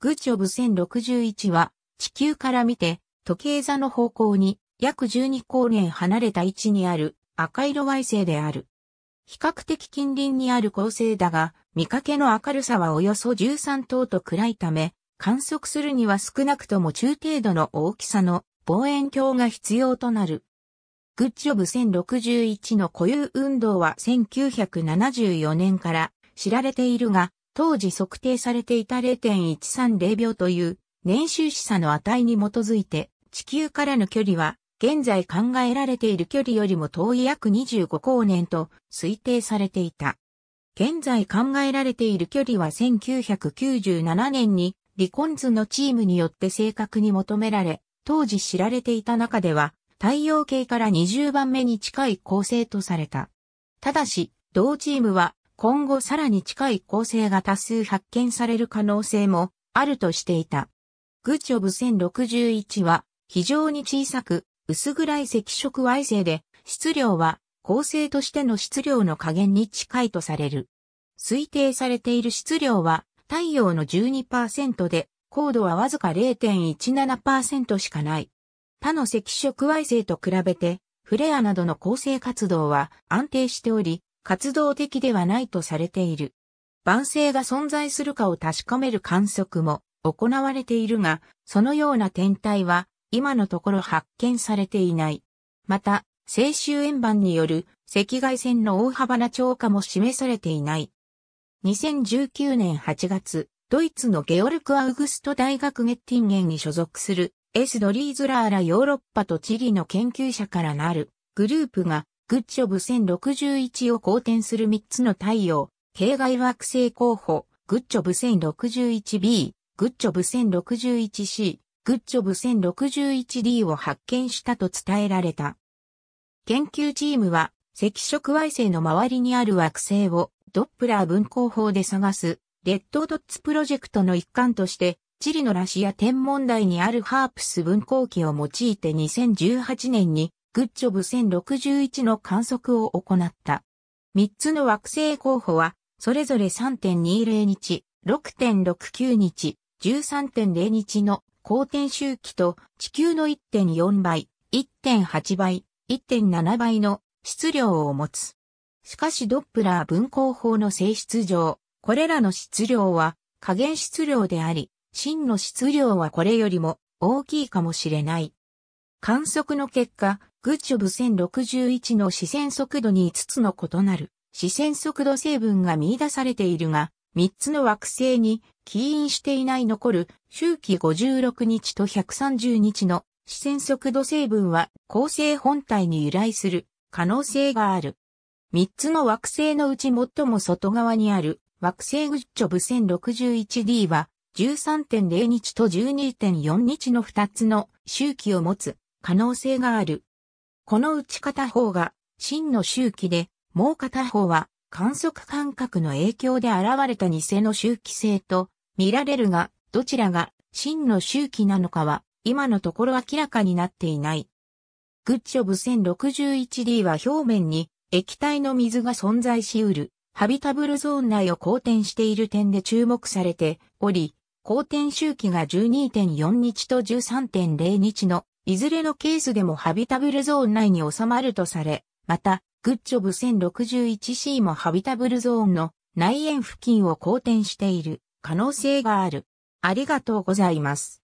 グッジョブ1061は、地球から見て、時計座の方向に約12光年離れた位置にある赤色矮星である。比較的近隣にある恒星だが、見かけの明るさはおよそ13等と暗いため、観測するには少なくとも中程度の大きさの望遠鏡が必要となる。グッジョブ1061の固有運動は1974年から知られているが、当時測定されていた0.130秒という年収示唆の値に基づいて、地球からの距離は、現在考えられている距離よりも遠い約25光年と推定されていた。現在考えられている距離は1997年にリコンズのチームによって正確に求められ、当時知られていた中では太陽系から20番目に近い構成とされた。ただし、同チームは今後さらに近い構成が多数発見される可能性もあるとしていた。グチョブ1061は非常に小さく薄暗い赤色矮星で質量は構成としての質量の加減に近いとされる。推定されている質量は太陽の12%で高度はわずか0.17%しかない。他の赤色矮星と比べてフレアなどの構成活動は安定しており、活動的ではないとされている。晩星が存在するかを確かめる観測も行われているが、そのような天体は今のところ発見されていない。また、青州円盤による赤外線の大幅な超過も示されていない。2019年8月、ドイツのゲオルク・アウグスト大学ゲッティンゲンに所属するエスドリーズラーラヨーロッパとチリの研究者からなるグループがグッジョブ1061を好転する3つの太陽、系外惑星候補、グッジョブ 1061B、グッジョブ 1061C、グッジョブ 1061D を発見したと伝えられた。研究チームは赤色矮星の周りにある惑星をドップラー分光法で探すレッドドッツプロジェクトの一環としてチリのラシア天文台にあるハープス分光器を用いて2018年にグッジョブ1061の観測を行った。3つの惑星候補は、それぞれ3.20日、6.69日、13.0日の公転周期と地球の1.4倍、1.8倍、1.7倍の質量を持つ。しかしドップラー分光法の性質上、これらの質量は加減質量であり、真の質量はこれよりも大きいかもしれない。観測の結果、グッジョブ1061の視線速度に5つの異なる視線速度成分が見出されているが、3つの惑星に起因していない残る周期56日と130日の視線速度成分は構成本体に由来する可能性がある。3つの惑星のうち最も外側にある惑星グッジョブ 1061D は13.0日と12.4日の2つの周期を持つ可能性がある。このうち片方が真の周期で、もう片方は観測感覚の影響で現れた偽の周期性と見られるが、どちらが真の周期なのかは今のところ明らかになっていない。グッジョブ 1061D は表面に液体の水が存在しうる、ハビタブルゾーン内を好転している点で注目されており、好転周期が12.4日と13.0日のいずれのケースでもハビタブルゾーン内に収まるとされ、また、グッジョブ 1061C もハビタブルゾーンの内縁付近を公転している可能性がある。ありがとうございます。